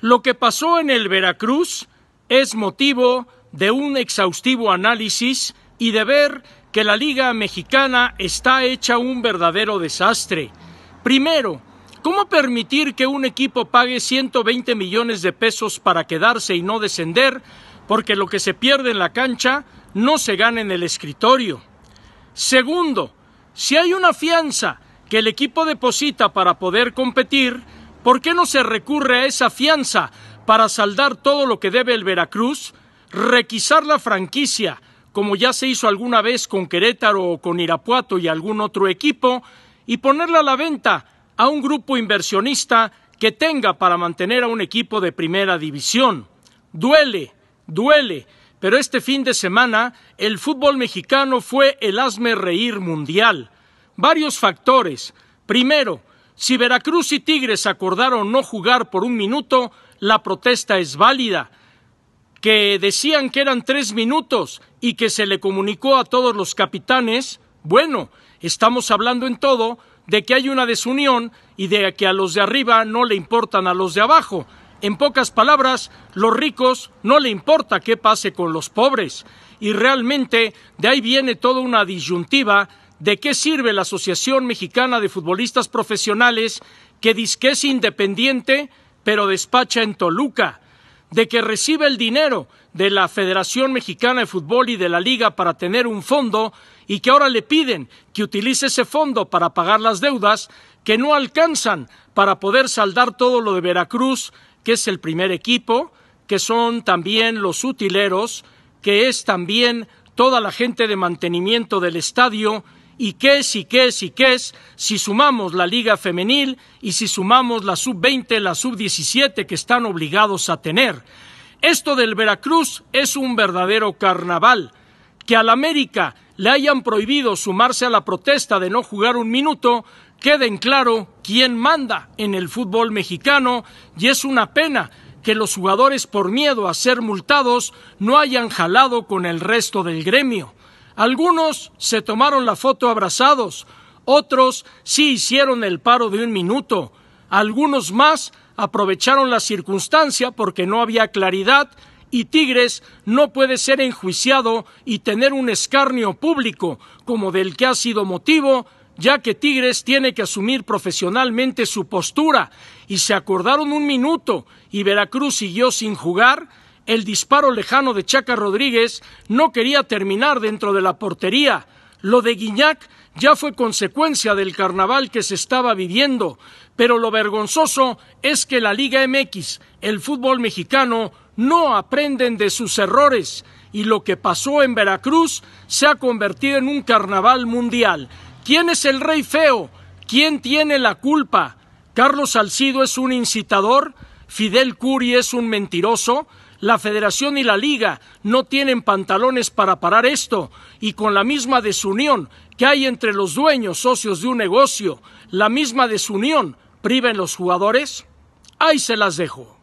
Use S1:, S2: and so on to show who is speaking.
S1: Lo que pasó en el Veracruz es motivo de un exhaustivo análisis y de ver que la Liga Mexicana está hecha un verdadero desastre. Primero, ¿cómo permitir que un equipo pague 120 millones de pesos para quedarse y no descender? Porque lo que se pierde en la cancha no se gana en el escritorio. Segundo, si hay una fianza que el equipo deposita para poder competir, ¿Por qué no se recurre a esa fianza para saldar todo lo que debe el Veracruz, requisar la franquicia, como ya se hizo alguna vez con Querétaro o con Irapuato y algún otro equipo, y ponerla a la venta a un grupo inversionista que tenga para mantener a un equipo de primera división? Duele, duele, pero este fin de semana el fútbol mexicano fue el asme reír mundial. Varios factores. Primero, si Veracruz y Tigres acordaron no jugar por un minuto, la protesta es válida. Que decían que eran tres minutos y que se le comunicó a todos los capitanes, bueno, estamos hablando en todo de que hay una desunión y de que a los de arriba no le importan a los de abajo. En pocas palabras, los ricos no le importa qué pase con los pobres. Y realmente de ahí viene toda una disyuntiva ¿De qué sirve la Asociación Mexicana de Futbolistas Profesionales que que es independiente pero despacha en Toluca? ¿De que recibe el dinero de la Federación Mexicana de Fútbol y de la Liga para tener un fondo y que ahora le piden que utilice ese fondo para pagar las deudas que no alcanzan para poder saldar todo lo de Veracruz, que es el primer equipo, que son también los utileros, que es también toda la gente de mantenimiento del estadio, y qué es, y qué es, y qué es, si sumamos la liga femenil y si sumamos la sub-20, la sub-17 que están obligados a tener. Esto del Veracruz es un verdadero carnaval. Que al América le hayan prohibido sumarse a la protesta de no jugar un minuto, quede en claro quién manda en el fútbol mexicano y es una pena que los jugadores por miedo a ser multados no hayan jalado con el resto del gremio. Algunos se tomaron la foto abrazados, otros sí hicieron el paro de un minuto, algunos más aprovecharon la circunstancia porque no había claridad y Tigres no puede ser enjuiciado y tener un escarnio público como del que ha sido motivo, ya que Tigres tiene que asumir profesionalmente su postura y se acordaron un minuto y Veracruz siguió sin jugar el disparo lejano de Chaca Rodríguez no quería terminar dentro de la portería. Lo de Guiñac ya fue consecuencia del carnaval que se estaba viviendo, pero lo vergonzoso es que la Liga MX, el fútbol mexicano, no aprenden de sus errores y lo que pasó en Veracruz se ha convertido en un carnaval mundial. ¿Quién es el rey feo? ¿Quién tiene la culpa? ¿Carlos Salcido es un incitador? ¿Fidel Curi es un mentiroso? La federación y la liga no tienen pantalones para parar esto y con la misma desunión que hay entre los dueños socios de un negocio, la misma desunión priven los jugadores. Ahí se las dejo.